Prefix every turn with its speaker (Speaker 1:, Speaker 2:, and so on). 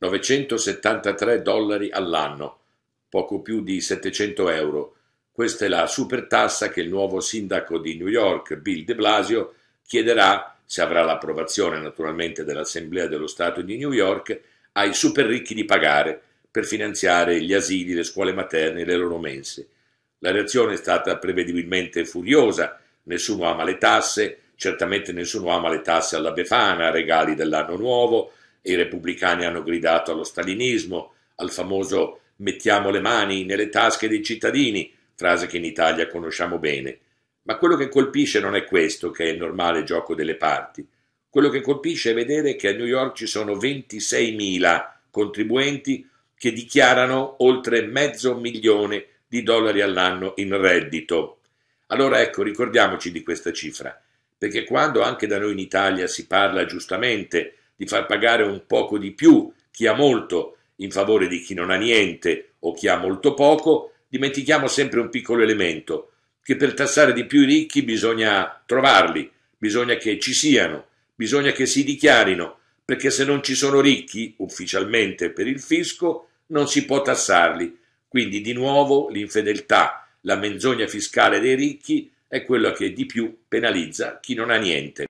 Speaker 1: 973 dollari all'anno, poco più di 700 euro. Questa è la supertassa che il nuovo sindaco di New York, Bill de Blasio, chiederà, se avrà l'approvazione naturalmente dell'Assemblea dello Stato di New York, ai super ricchi di pagare per finanziare gli asili, le scuole materne e le loro mense. La reazione è stata prevedibilmente furiosa, nessuno ama le tasse, certamente nessuno ama le tasse alla Befana, regali dell'anno nuovo, i repubblicani hanno gridato allo stalinismo, al famoso mettiamo le mani nelle tasche dei cittadini, frase che in Italia conosciamo bene. Ma quello che colpisce non è questo, che è il normale gioco delle parti. Quello che colpisce è vedere che a New York ci sono 26.000 contribuenti che dichiarano oltre mezzo milione di dollari all'anno in reddito. Allora ecco, ricordiamoci di questa cifra, perché quando anche da noi in Italia si parla giustamente di far pagare un poco di più chi ha molto in favore di chi non ha niente o chi ha molto poco, dimentichiamo sempre un piccolo elemento, che per tassare di più i ricchi bisogna trovarli, bisogna che ci siano, bisogna che si dichiarino, perché se non ci sono ricchi ufficialmente per il fisco non si può tassarli. Quindi di nuovo l'infedeltà, la menzogna fiscale dei ricchi è quella che di più penalizza chi non ha niente.